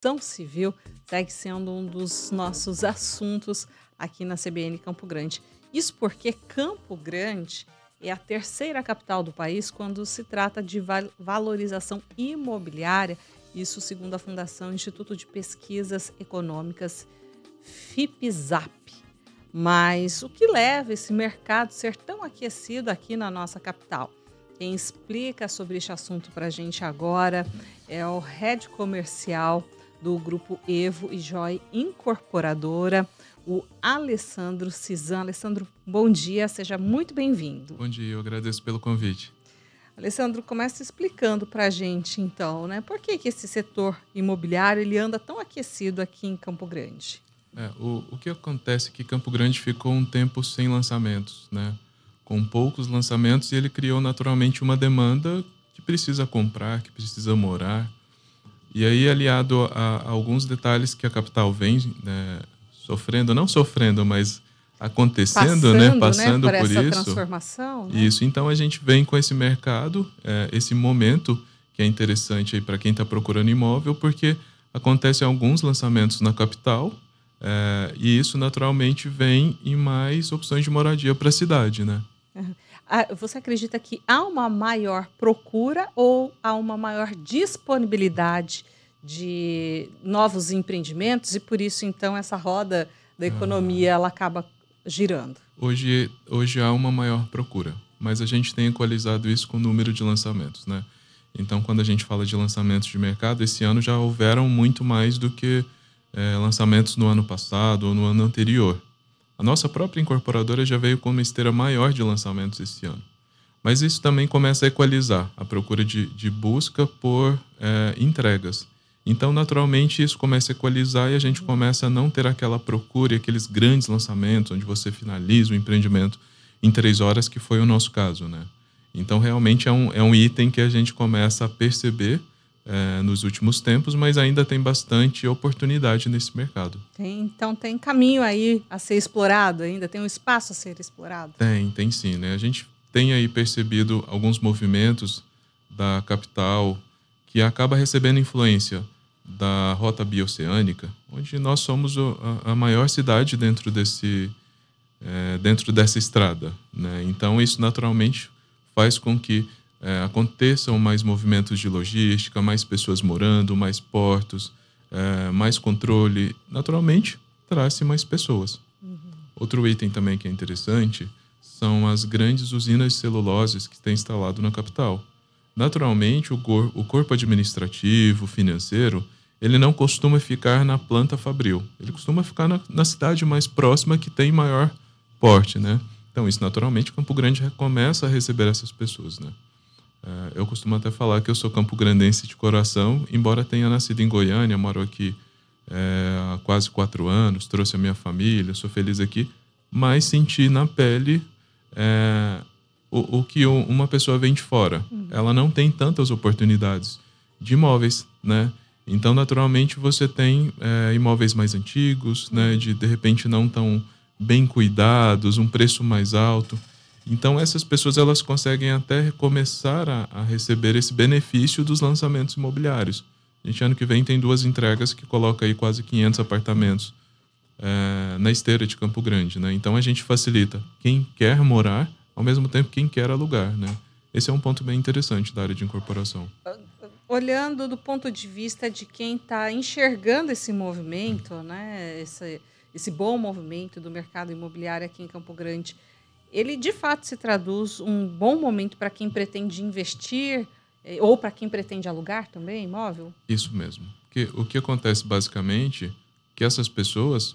construção civil segue sendo um dos nossos assuntos aqui na CBN Campo Grande. Isso porque Campo Grande é a terceira capital do país quando se trata de valorização imobiliária, isso segundo a Fundação Instituto de Pesquisas Econômicas FIPZAP. Mas o que leva esse mercado a ser tão aquecido aqui na nossa capital? Quem explica sobre este assunto para a gente agora é o head comercial do grupo Evo e Joy Incorporadora, o Alessandro Cisan. Alessandro, bom dia, seja muito bem-vindo. Bom dia, eu agradeço pelo convite. Alessandro, começa explicando para a gente, então, né, por que, que esse setor imobiliário ele anda tão aquecido aqui em Campo Grande? É, o, o que acontece é que Campo Grande ficou um tempo sem lançamentos, né? com poucos lançamentos, e ele criou naturalmente uma demanda que precisa comprar, que precisa morar, e aí, aliado a, a alguns detalhes que a capital vem né, sofrendo, não sofrendo, mas acontecendo, né, passando, né, passando né, por, por isso. Transformação, né? Isso. Então a gente vem com esse mercado, é, esse momento que é interessante aí para quem está procurando imóvel, porque acontecem alguns lançamentos na capital é, e isso naturalmente vem em mais opções de moradia para a cidade, né? Uhum você acredita que há uma maior procura ou há uma maior disponibilidade de novos empreendimentos e por isso então essa roda da ah. economia ah. ela acaba girando? Hoje, hoje há uma maior procura, mas a gente tem equalizado isso com o número de lançamentos, né? Então, quando a gente fala de lançamentos de mercado, esse ano já houveram muito mais do que é, lançamentos no ano passado ou no ano anterior. A nossa própria incorporadora já veio com uma esteira maior de lançamentos esse ano. Mas isso também começa a equalizar a procura de, de busca por é, entregas. Então, naturalmente, isso começa a equalizar e a gente começa a não ter aquela procura e aqueles grandes lançamentos onde você finaliza o empreendimento em três horas, que foi o nosso caso, né? Então, realmente é um, é um item que a gente começa a perceber é, nos últimos tempos, mas ainda tem bastante oportunidade nesse mercado. Tem, então tem caminho aí a ser explorado ainda, tem um espaço a ser explorado. Tem, tem sim. Né? A gente tem aí percebido alguns movimentos da capital que acaba recebendo influência da rota bioceânica, onde nós somos a maior cidade dentro desse é, dentro dessa estrada, né? Então isso naturalmente faz com que é, aconteçam mais movimentos de logística, mais pessoas morando, mais portos, é, mais controle, naturalmente traz-se mais pessoas. Uhum. Outro item também que é interessante são as grandes usinas de celuloses que têm instalado na capital. Naturalmente, o, cor o corpo administrativo, financeiro, ele não costuma ficar na planta fabril. Ele costuma ficar na, na, cidade mais próxima que tem maior porte, né? Então, isso naturalmente, Campo Grande começa a receber essas pessoas, né? É, eu costumo até falar que eu sou campograndense de coração, embora tenha nascido em Goiânia, moro aqui é, há quase quatro anos, trouxe a minha família, sou feliz aqui, mas senti na pele é, o, o, que uma pessoa vem de fora. Uhum. Ela não tem tantas oportunidades de imóveis, né? Então, naturalmente, você tem é, imóveis mais antigos, né? Uhum. De, de repente, não tão bem cuidados, um preço mais alto. Então essas pessoas elas conseguem até começar a, a, receber esse benefício dos lançamentos imobiliários. A gente ano que vem tem duas entregas que coloca aí quase 500 apartamentos é, na esteira de Campo Grande, né? Então a gente facilita quem quer morar, ao mesmo tempo quem quer alugar, né? Esse é um ponto bem interessante da área de incorporação. Olhando do ponto de vista de quem está enxergando esse movimento, né? Esse, esse bom movimento do mercado imobiliário aqui em Campo Grande, ele de fato se traduz um bom momento para quem pretende investir eh, ou para quem pretende alugar também imóvel? Isso mesmo. Porque o que acontece basicamente que essas pessoas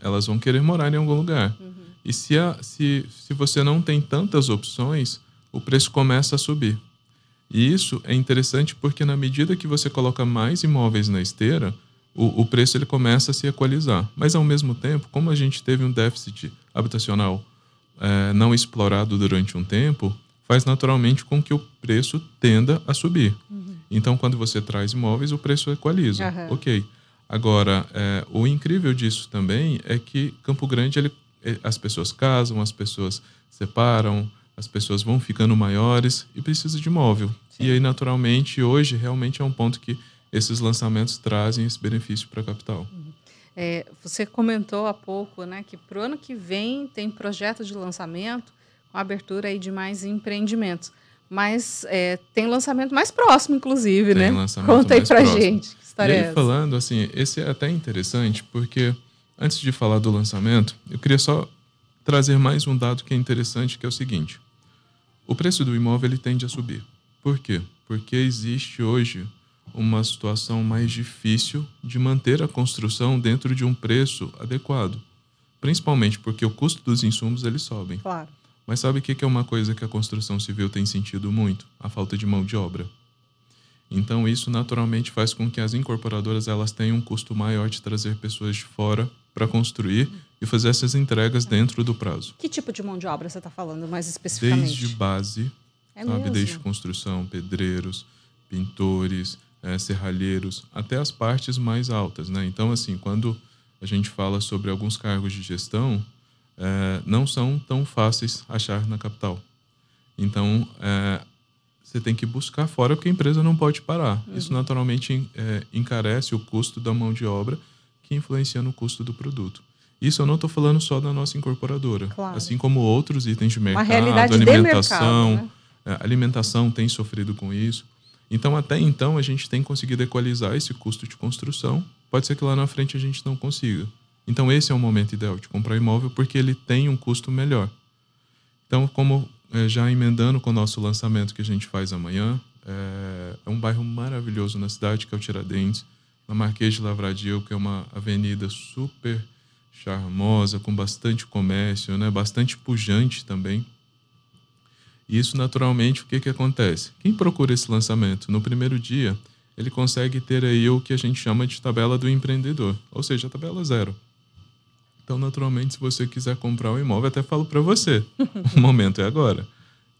elas vão querer morar em algum lugar. Uhum. E se, a, se, se você não tem tantas opções, o preço começa a subir. E isso é interessante porque na medida que você coloca mais imóveis na esteira, o, o preço ele começa a se equalizar. Mas ao mesmo tempo, como a gente teve um déficit habitacional é, não explorado durante um tempo faz naturalmente com que o preço tenda a subir. Uhum. Então, quando você traz imóveis, o preço equaliza. Uhum. Ok. Agora, é, o incrível disso também é que Campo Grande, ele, é, as pessoas casam, as pessoas separam, as pessoas vão ficando maiores e precisa de imóvel. Sim. E aí, naturalmente, hoje realmente é um ponto que esses lançamentos trazem esse benefício para a capital. É, você comentou há pouco né, que para o ano que vem tem projeto de lançamento com abertura aí de mais empreendimentos. Mas é, tem lançamento mais próximo, inclusive, tem né? Conta aí próximo. gente. Que história e aí, é essa? falando assim, esse é até interessante, porque antes de falar do lançamento, eu queria só trazer mais um dado que é interessante, que é o seguinte. O preço do imóvel ele tende a subir. Por quê? Porque existe hoje uma situação mais difícil de manter a construção dentro de um preço adequado, principalmente porque o custo dos insumos eles sobem. Claro. Mas sabe o que é uma coisa que a construção civil tem sentido muito? A falta de mão de obra. Então isso naturalmente faz com que as incorporadoras elas tenham um custo maior de trazer pessoas de fora para construir e fazer essas entregas dentro do prazo. Que tipo de mão de obra você está falando mais especificamente? Desde base, é sabe, mesmo? desde construção, pedreiros, pintores, é, serralheiros, até as partes mais altas. Né? Então, assim, quando a gente fala sobre alguns cargos de gestão, é, não são tão fáceis achar na capital. Então, é, você tem que buscar fora, porque a empresa não pode parar. Uhum. Isso naturalmente é, encarece o custo da mão de obra, que influencia no custo do produto. Isso eu não estou falando só da nossa incorporadora. Claro. Assim como outros itens de mercado, alimentação. Mercado, né? É, alimentação tem sofrido com isso. Então, até então, a gente tem conseguido equalizar esse custo de construção. Pode ser que lá na frente a gente não consiga. Então, esse é o momento ideal de comprar imóvel, porque ele tem um custo melhor. Então, como é, já emendando com o nosso lançamento que a gente faz amanhã, é, é um bairro maravilhoso na cidade, que é o Tiradentes, na Marquês de Lavradio, que é uma avenida super charmosa, com bastante comércio, né? bastante pujante também. E isso, naturalmente, o que, que acontece? Quem procura esse lançamento no primeiro dia, ele consegue ter aí o que a gente chama de tabela do empreendedor, ou seja, a tabela zero. Então, naturalmente, se você quiser comprar um imóvel, até falo para você, o momento é agora.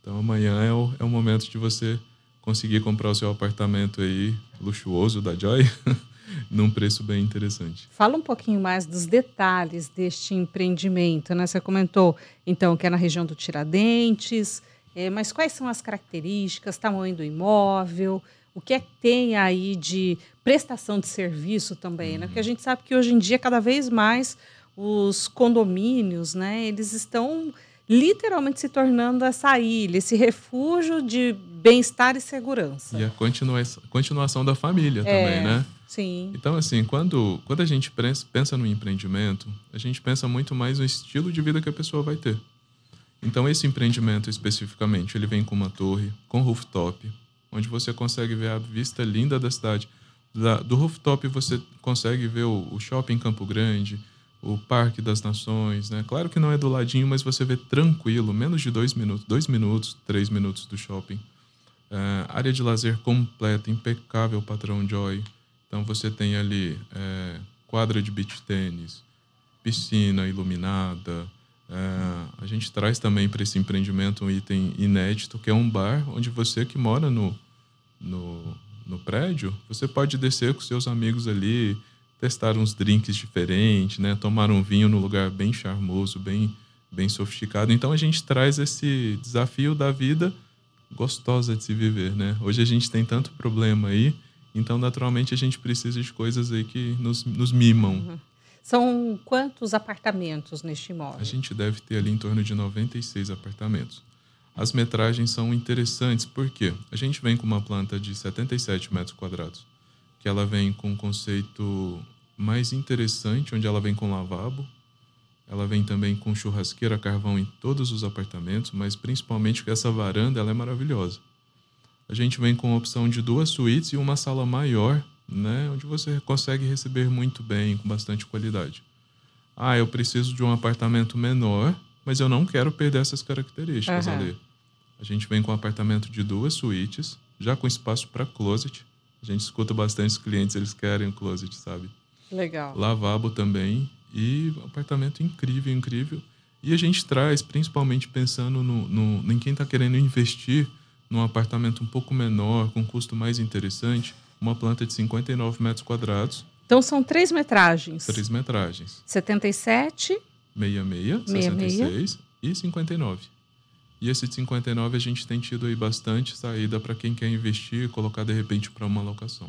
Então, amanhã é o, é o momento de você conseguir comprar o seu apartamento aí luxuoso da Joy num preço bem interessante. Fala um pouquinho mais dos detalhes deste empreendimento, né? Você comentou então que é na região do Tiradentes, é, mas quais são as características, tamanho do imóvel, o que é que tem aí de prestação de serviço também, né? Porque a uhum. gente sabe que hoje em dia, cada vez mais, os condomínios, né, eles estão literalmente se tornando essa ilha, esse refúgio de bem-estar e segurança. E a continua continuação da família é, também, né? Sim. Então, assim, quando, quando a gente pensa no empreendimento, a gente pensa muito mais no estilo de vida que a pessoa vai ter. Então esse empreendimento especificamente, ele vem com uma torre, com rooftop, onde você consegue ver a vista linda da cidade. Da, do rooftop você consegue ver o, o, shopping Campo Grande, o Parque das Nações, né? Claro que não é do ladinho, mas você vê tranquilo, menos de dois minutos, dois minutos, três minutos do shopping. É, área de lazer completa, impecável, patrão Joy. Então você tem ali é, quadra de beach tênis, piscina iluminada, é, a gente traz também para esse empreendimento um item inédito, que é um bar onde você que mora no, no, no prédio, você pode descer com seus amigos ali, testar uns drinks diferentes, né? tomar um vinho num lugar bem charmoso, bem, bem sofisticado. Então a gente traz esse desafio da vida gostosa de se viver. Né? Hoje a gente tem tanto problema aí, então naturalmente a gente precisa de coisas aí que nos, nos mimam. Uhum. São quantos apartamentos neste imóvel? A gente deve ter ali em torno de 96 apartamentos. As metragens são interessantes porque a gente vem com uma planta de 77 metros quadrados, que ela vem com um conceito mais interessante, onde ela vem com lavabo, ela vem também com churrasqueira a carvão em todos os apartamentos, mas principalmente que essa varanda ela é maravilhosa. A gente vem com a opção de duas suítes e uma sala maior né? onde você consegue receber muito bem, com bastante qualidade. Ah, eu preciso de um apartamento menor, mas eu não quero perder essas características uhum. ali. A gente vem com um apartamento de duas suítes, já com espaço para closet. A gente escuta bastante os clientes, eles querem o closet, sabe? Legal. Lavabo também. E apartamento incrível, incrível. E a gente traz, principalmente pensando no, no em quem está querendo investir num apartamento um pouco menor, com custo mais interessante, uma planta de 59 metros quadrados. Então são três metragens. Três metragens. 77, 66, 66, e 59. E esse de 59 a gente tem tido aí bastante saída para quem quer investir e colocar de repente para uma locação.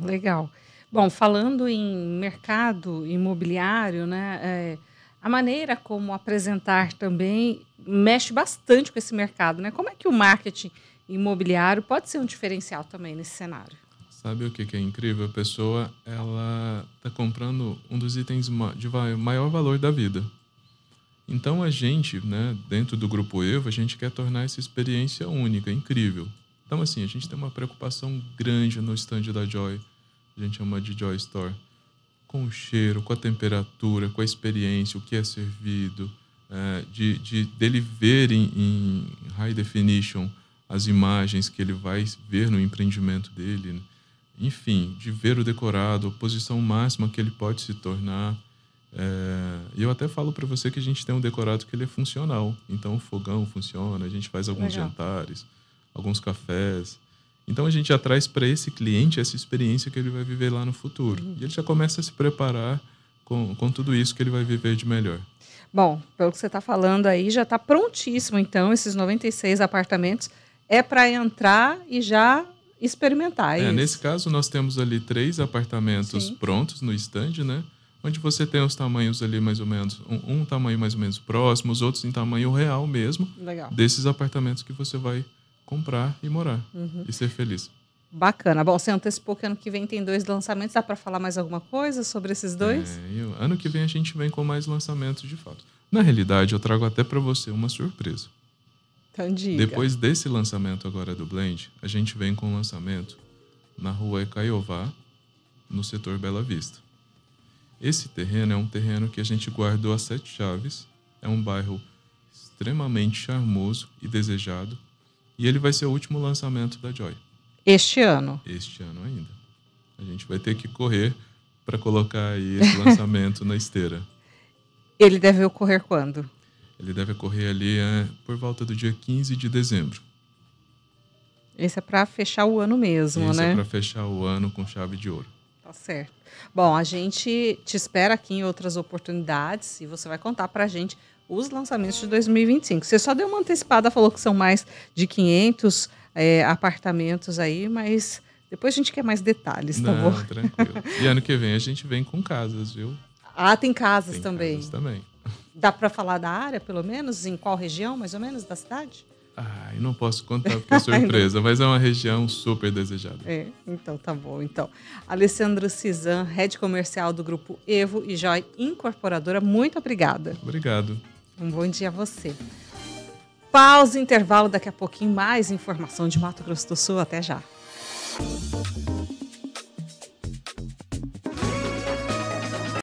Legal. Bom, falando em mercado imobiliário, né, é, a maneira como apresentar também mexe bastante com esse mercado, né? Como é que o marketing imobiliário pode ser um diferencial também nesse cenário. Sabe o que, é incrível? A pessoa ela está comprando um dos itens de maior valor da vida. Então a gente, né, dentro do grupo Evo, a gente quer tornar essa experiência única, incrível. Então assim, a gente tem uma preocupação grande no stand da Joy, a gente chama de Joy Store, com o cheiro, com a temperatura, com a experiência, o que é servido, é, de, de dele ver em, em high definition as imagens que ele vai ver no empreendimento dele, enfim, de ver o decorado, a posição máxima que ele pode se tornar. É, eu até falo para você que a gente tem um decorado que ele é funcional. Então, o fogão funciona, a gente faz alguns Legal. jantares, alguns cafés. Então, a gente já traz para esse cliente essa experiência que ele vai viver lá no futuro. E ele já começa a se preparar com, com tudo isso que ele vai viver de melhor. Bom, pelo que você está falando aí, já está prontíssimo, então, esses 96 apartamentos é para entrar e já experimentar. É, é nesse caso, nós temos ali três apartamentos Sim. prontos no estande, né? Onde você tem os tamanhos ali mais ou menos, um, um, tamanho mais ou menos próximo, os outros em tamanho real mesmo, Legal. desses apartamentos que você vai comprar e morar uhum. e ser feliz. Bacana. Bom, você antecipou que ano que vem tem dois lançamentos. Dá para falar mais alguma coisa sobre esses dois? É, eu, ano que vem a gente vem com mais lançamentos de fato. Na realidade, eu trago até para você uma surpresa. Diga. Depois desse lançamento agora do Blend, a gente vem com o lançamento na rua Caiová, no setor Bela Vista. Esse terreno é um terreno que a gente guardou a sete chaves, é um bairro extremamente charmoso e desejado, e ele vai ser o último lançamento da Joy. Este ano? Este ano ainda. A gente vai ter que correr para colocar aí esse lançamento na esteira. Ele deve ocorrer quando? Ele deve ocorrer ali é, por volta do dia 15 de dezembro. Esse é para fechar o ano mesmo, Esse é né? Esse é para fechar o ano com chave de ouro. Tá certo. Bom, a gente te espera aqui em outras oportunidades e você vai contar para a gente os lançamentos de 2025. Você só deu uma antecipada, falou que são mais de 500 é, apartamentos aí, mas depois a gente quer mais detalhes, tá Não, bom? tranquilo. E ano que vem a gente vem com casas, viu? Ah, tem casas tem também. Casas também. Dá para falar da área, pelo menos? Em qual região, mais ou menos, da cidade? Ah, eu não posso contar porque é surpresa, mas é uma região super desejada. É, então tá bom. Então, Alessandro Cizan, head comercial do grupo Evo e Joy Incorporadora, muito obrigada. Obrigado. Um bom dia a você. Pausa, intervalo, daqui a pouquinho mais informação de Mato Grosso do Sul. Até já.